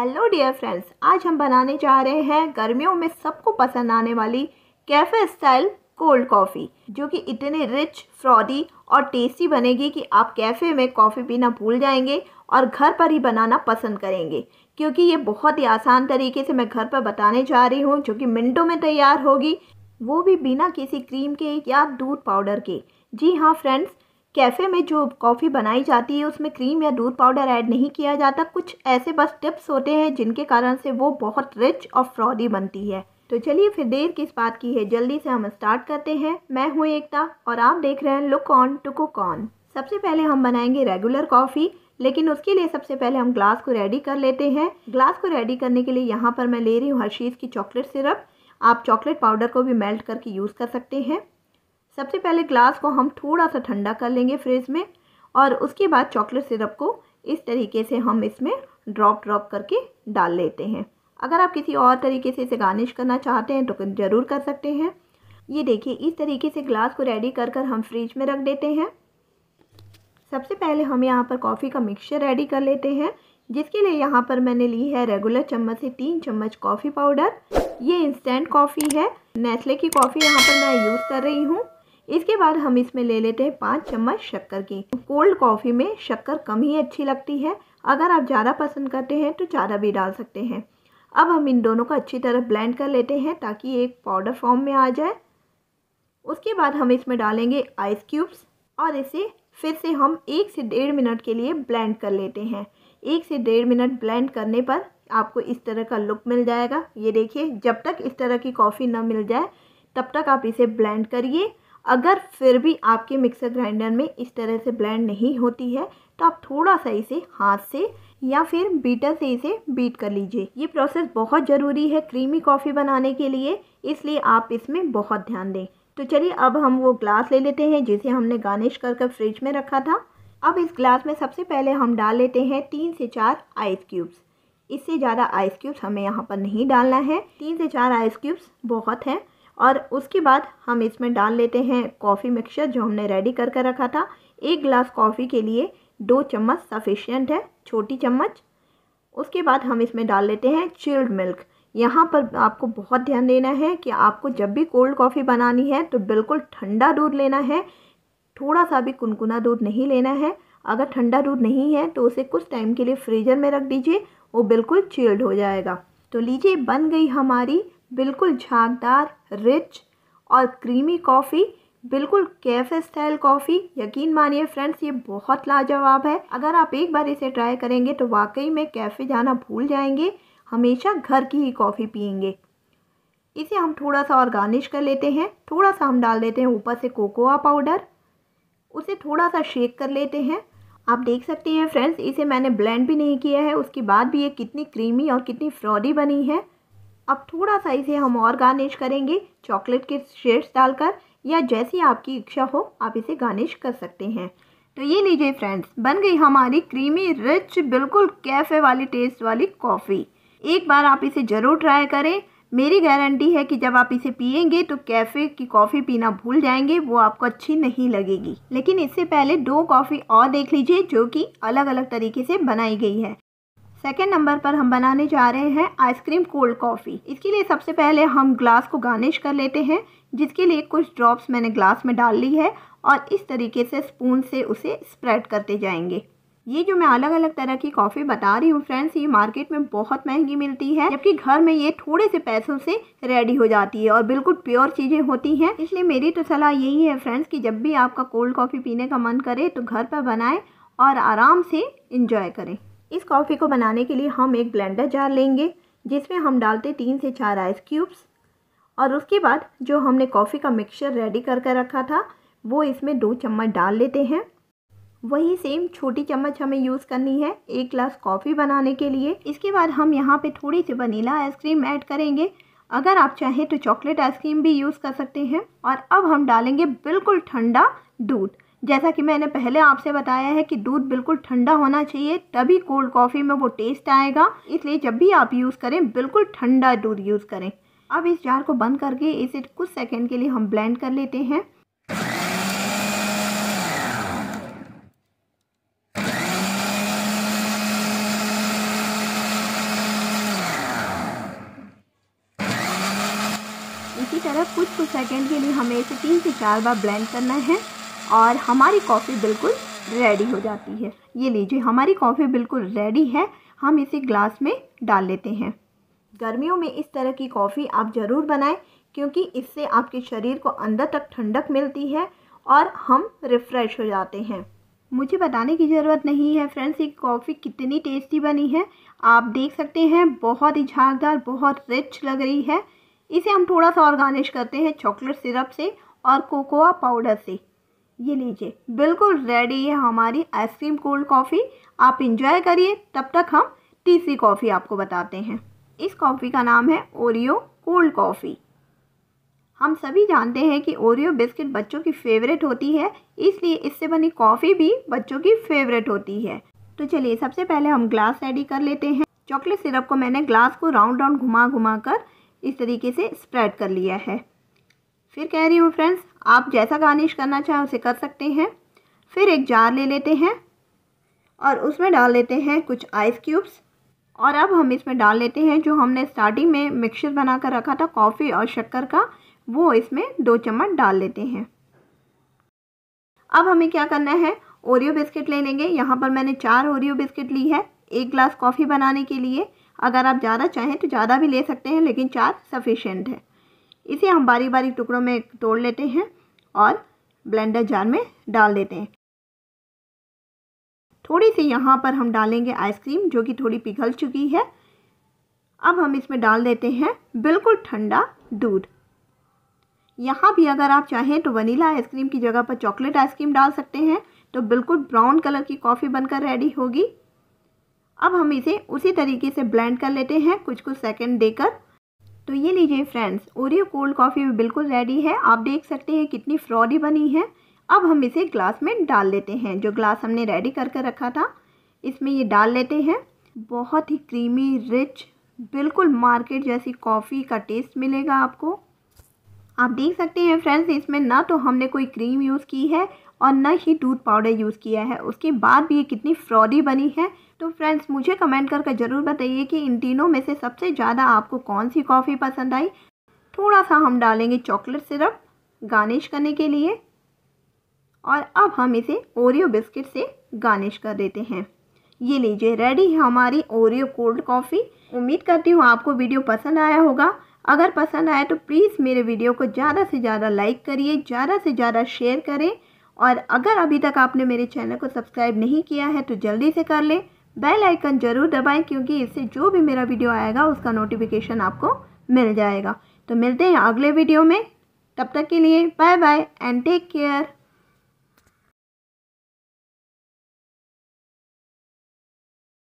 hello dear friends आज हम बनाने जा रहे हैं गर्मियों में सबको पसंद आने वाली कैफ़े स्टाइल कोल्ड कॉफ़ी जो कि इतनी रिच फ्रॉडी और टेस्टी बनेगी कि आप कैफ़े में कॉफ़ी पीना भूल जाएंगे और घर पर ही बनाना पसंद करेंगे क्योंकि ये बहुत ही आसान तरीके से मैं घर पर बताने जा रही हूँ जो कि मिनटों में तैयार होगी वो भी बिना किसी क्रीम के या दूध पाउडर के जी हाँ फ्रेंड्स कैफ़े में जो कॉफ़ी बनाई जाती है उसमें क्रीम या दूध पाउडर ऐड नहीं किया जाता कुछ ऐसे बस टिप्स होते हैं जिनके कारण से वो बहुत रिच और फ्रॉडी बनती है तो चलिए फिर देर किस बात की है जल्दी से हम स्टार्ट करते हैं मैं हूँ एकता और आप देख रहे हैं look on to cook on सबसे पहले हम बनाएंगे रेगुलर कॉफ़ी लेकिन उसके लिए सबसे पहले हम ग्लास को रेडी कर लेते हैं ग्लास को रेडी करने के लिए यहाँ पर मैं ले रही हूँ हर्शीज़ की चॉकलेट सिरप आप चॉकलेट पाउडर को भी मेल्ट करके यूज़ कर सकते हैं सबसे पहले ग्लास को हम थोड़ा सा ठंडा कर लेंगे फ्रिज में और उसके बाद चॉकलेट सिरप को इस तरीके से हम इसमें ड्रॉप ड्रॉप करके डाल लेते हैं अगर आप किसी और तरीके से इसे गार्निश करना चाहते हैं तो ज़रूर कर सकते हैं ये देखिए इस तरीके से ग्लास को रेडी कर कर हम फ्रिज में रख देते हैं सबसे पहले हम यहाँ पर कॉफ़ी का मिक्सचर रेडी कर लेते हैं जिसके लिए यहाँ पर मैंने ली है रेगुलर चम्मच से तीन चम्मच कॉफ़ी पाउडर ये इंस्टेंट कॉफ़ी है नेस्ले की कॉफ़ी यहाँ पर मैं यूज़ कर रही हूँ इसके बाद हम इसमें ले लेते हैं पाँच चम्मच शक्कर की कोल्ड कॉफ़ी में शक्कर कम ही अच्छी लगती है अगर आप ज़्यादा पसंद करते हैं तो ज़्यादा भी डाल सकते हैं अब हम इन दोनों को अच्छी तरह ब्लेंड कर लेते हैं ताकि एक पाउडर फॉर्म में आ जाए उसके बाद हम इसमें डालेंगे आइस क्यूब्स और इसे फिर से हम एक से डेढ़ मिनट के लिए ब्लेंड कर लेते हैं एक से डेढ़ मिनट ब्लेंड करने पर आपको इस तरह का लुक मिल जाएगा ये देखिए जब तक इस तरह की कॉफ़ी ना मिल जाए तब तक आप इसे ब्लेंड करिए अगर फिर भी आपके मिक्सर ग्राइंडर में इस तरह से ब्लेंड नहीं होती है तो आप थोड़ा सा इसे हाथ से या फिर बीटर से इसे बीट कर लीजिए ये प्रोसेस बहुत ज़रूरी है क्रीमी कॉफ़ी बनाने के लिए इसलिए आप इसमें बहुत ध्यान दें तो चलिए अब हम वो ग्लास ले लेते हैं जिसे हमने गार्निश कर कर फ्रिज में रखा था अब इस ग्लास में सबसे पहले हम डाल लेते हैं तीन से चार आइस क्यूब्स इससे ज़्यादा आइस क्यूब्स हमें यहाँ पर नहीं डालना है तीन से चार आइस क्यूब्स बहुत हैं और उसके बाद हम इसमें डाल लेते हैं कॉफ़ी मिक्सचर जो हमने रेडी कर कर रखा था एक गिलास कॉफ़ी के लिए दो चम्मच सफिशियंट है छोटी चम्मच उसके बाद हम इसमें डाल लेते हैं चिल्ड मिल्क यहाँ पर आपको बहुत ध्यान देना है कि आपको जब भी कोल्ड कॉफ़ी बनानी है तो बिल्कुल ठंडा दूध लेना है थोड़ा सा भी कुनकुना दूध नहीं लेना है अगर ठंडा दूध नहीं है तो उसे कुछ टाइम के लिए फ्रीजर में रख दीजिए वो बिल्कुल चिल्ड हो जाएगा तो लीजिए बन गई हमारी बिल्कुल झागदार रिच और क्रीमी कॉफ़ी बिल्कुल कैफ़े स्टाइल कॉफ़ी यकीन मानिए फ्रेंड्स ये बहुत लाजवाब है अगर आप एक बार इसे ट्राई करेंगे तो वाकई में कैफ़े जाना भूल जाएंगे हमेशा घर की ही कॉफ़ी पियेंगे इसे हम थोड़ा सा और गार्निश कर लेते हैं थोड़ा सा हम डाल देते हैं ऊपर से कोकोआ पाउडर उसे थोड़ा सा शेक कर लेते हैं आप देख सकते हैं फ्रेंड्स इसे मैंने ब्लेंड भी नहीं किया है उसके बाद भी ये कितनी क्रीमी और कितनी फ्रॉडी बनी है अब थोड़ा सा इसे हम और गार्निश करेंगे चॉकलेट के शेड्स डालकर या जैसी आपकी इच्छा हो आप इसे गार्निश कर सकते हैं तो ये लीजिए फ्रेंड्स बन गई हमारी क्रीमी रिच बिल्कुल कैफ़े वाली टेस्ट वाली कॉफ़ी एक बार आप इसे ज़रूर ट्राई करें मेरी गारंटी है कि जब आप इसे पियेंगे तो कैफ़े की कॉफ़ी पीना भूल जाएंगे वो आपको अच्छी नहीं लगेगी लेकिन इससे पहले दो कॉफ़ी और देख लीजिए जो कि अलग अलग तरीके से बनाई गई है सेकेंड नंबर पर हम बनाने जा रहे हैं आइसक्रीम कोल्ड कॉफ़ी इसके लिए सबसे पहले हम ग्लास को गार्निश कर लेते हैं जिसके लिए कुछ ड्रॉप्स मैंने ग्लास में डाल ली है और इस तरीके से स्पून से उसे स्प्रेड करते जाएंगे ये जो मैं अलग अलग तरह की कॉफ़ी बता रही हूँ फ्रेंड्स ये मार्केट में बहुत महंगी मिलती है जबकि घर में ये थोड़े से पैसों से रेडी हो जाती है और बिल्कुल प्योर चीज़ें होती हैं इसलिए मेरी तो सलाह यही है फ्रेंड्स कि जब भी आपका कोल्ड कॉफ़ी पीने का मन करे तो घर पर बनाएं और आराम से इंजॉय करें इस कॉफ़ी को बनाने के लिए हम एक ब्लेंडर जार लेंगे जिसमें हम डालते तीन से चार आइस क्यूब्स और उसके बाद जो हमने कॉफ़ी का मिक्सचर रेडी कर कर रखा था वो इसमें दो चम्मच डाल लेते हैं वही सेम छोटी चम्मच हमें यूज़ करनी है एक ग्लास कॉफ़ी बनाने के लिए इसके बाद हम यहाँ पे थोड़ी सी वनीला आइसक्रीम ऐड करेंगे अगर आप चाहें तो चॉकलेट आइसक्रीम भी यूज़ कर सकते हैं और अब हम डालेंगे बिल्कुल ठंडा दूध जैसा कि मैंने पहले आपसे बताया है कि दूध बिल्कुल ठंडा होना चाहिए तभी कोल्ड कॉफ़ी में वो टेस्ट आएगा इसलिए जब भी आप यूज़ करें बिल्कुल ठंडा दूध यूज़ करें अब इस जार को बंद करके इसे कुछ सेकेंड के लिए हम ब्लेंड कर लेते हैं इसी तरह कुछ कुछ सेकंड के लिए हमें इसे तीन से चार बार ब्लेंड करना है और हमारी कॉफ़ी बिल्कुल रेडी हो जाती है ये लीजिए हमारी कॉफ़ी बिल्कुल रेडी है हम इसे ग्लास में डाल लेते हैं गर्मियों में इस तरह की कॉफ़ी आप ज़रूर बनाएं क्योंकि इससे आपके शरीर को अंदर तक ठंडक मिलती है और हम रिफ़्रेश हो जाते हैं मुझे बताने की ज़रूरत नहीं है फ्रेंड्स ये कॉफ़ी कितनी टेस्टी बनी है आप देख सकते हैं बहुत ही झागदार बहुत रिच लग रही है इसे हम थोड़ा सा और गार्निश करते हैं चॉकलेट सिरप से और कोकोआ पाउडर से ये लीजिए बिल्कुल रेडी है हमारी आइसक्रीम कोल्ड कॉफ़ी आप इंजॉय करिए तब तक हम तीसरी कॉफ़ी आपको बताते हैं इस कॉफ़ी का नाम है ओरियो कोल्ड कॉफ़ी हम सभी जानते हैं कि ओरियो बिस्किट बच्चों की फेवरेट होती है इसलिए इससे बनी कॉफ़ी भी बच्चों की फेवरेट होती है तो चलिए सबसे पहले हम ग्लास रेडी कर लेते हैं चॉकलेट सिरप को मैंने ग्लास को राउंड राउंड घुमा घुमा कर इस तरीके से स्प्रेड कर लिया है फिर कह रही हूँ फ्रेंड्स आप जैसा गार्निश करना चाहें उसे कर सकते हैं फिर एक जार ले लेते हैं और उसमें डाल लेते हैं कुछ आइस क्यूब्स और अब हम इसमें डाल लेते हैं जो हमने स्टार्टिंग में मिक्सचर बना कर रखा था कॉफ़ी और शक्कर का वो इसमें दो चम्मच डाल लेते हैं अब हमें क्या करना है ओरियो बिस्किट ले लेंगे यहाँ पर मैंने चार ओरियो बिस्किट ली है एक ग्लास कॉफ़ी बनाने के लिए अगर आप ज़्यादा चाहें तो ज़्यादा भी ले सकते हैं लेकिन चार सफिशेंट है इसे हम बारी बारी टुकड़ों में तोड़ लेते हैं और ब्लेंडर जार में डाल देते हैं थोड़ी सी यहाँ पर हम डालेंगे आइसक्रीम जो कि थोड़ी पिघल चुकी है अब हम इसमें डाल देते हैं बिल्कुल ठंडा दूध यहाँ भी अगर आप चाहें तो वनीला आइसक्रीम की जगह पर चॉकलेट आइसक्रीम डाल सकते हैं तो बिल्कुल ब्राउन कलर की कॉफ़ी बनकर रेडी होगी अब हम इसे उसी तरीके से ब्लेंड कर लेते हैं कुछ कुछ सेकंड देकर तो ये लीजिए फ्रेंड्स ओरियो कोल्ड कॉफ़ी भी बिल्कुल रेडी है आप देख सकते हैं कितनी फ्रॉडी बनी है अब हम इसे ग्लास में डाल लेते हैं जो ग्लास हमने रेडी करके कर रखा था इसमें ये डाल लेते हैं बहुत ही क्रीमी रिच बिल्कुल मार्केट जैसी कॉफ़ी का टेस्ट मिलेगा आपको आप देख सकते हैं फ्रेंड्स इसमें ना तो हमने कोई क्रीम यूज़ की है और ना ही दूध पाउडर यूज़ किया है उसके बाद भी ये कितनी फ्रॉडी बनी है तो फ्रेंड्स मुझे कमेंट करके ज़रूर बताइए कि इन तीनों में से सबसे ज़्यादा आपको कौन सी कॉफ़ी पसंद आई थोड़ा सा हम डालेंगे चॉकलेट सिरप गार्निश करने के लिए और अब हम इसे ओरियो बिस्किट से गार्निश कर देते हैं ये लीजिए रेडी है हमारी ओरियो कोल्ड कॉफ़ी उम्मीद करती हूँ आपको वीडियो पसंद आया होगा अगर पसंद आया तो प्लीज़ मेरे वीडियो को ज़्यादा से ज़्यादा लाइक करिए ज़्यादा से ज़्यादा शेयर करें और अगर अभी तक आपने मेरे चैनल को सब्सक्राइब नहीं किया है तो जल्दी से कर लें बेल आइकन ज़रूर दबाएं क्योंकि इससे जो भी मेरा वीडियो आएगा उसका नोटिफिकेशन आपको मिल जाएगा तो मिलते हैं अगले वीडियो में तब तक के लिए bye bye and take care